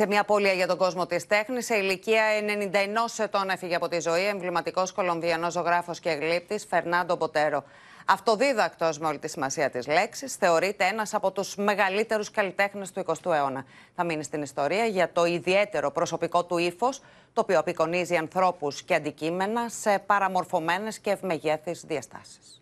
σε μια απώλεια για τον κόσμο της τέχνης. Σε ηλικία 91 ετών έφυγε από τη ζωή εμβληματικός Κολομβιανός ζωγράφος και γλύπτης Φερνάντο Μποτέρο. Αυτοδίδακτος με όλη τη σημασία της λέξης, θεωρείται ένας από τους μεγαλύτερους καλλιτέχνες του 20ου αιώνα. Θα μείνει στην ιστορία για το ιδιαίτερο προσωπικό του ύφος, το οποίο απεικονίζει ανθρώπους και αντικείμενα σε παραμορφωμένες και ευμεγέθει διαστάσει.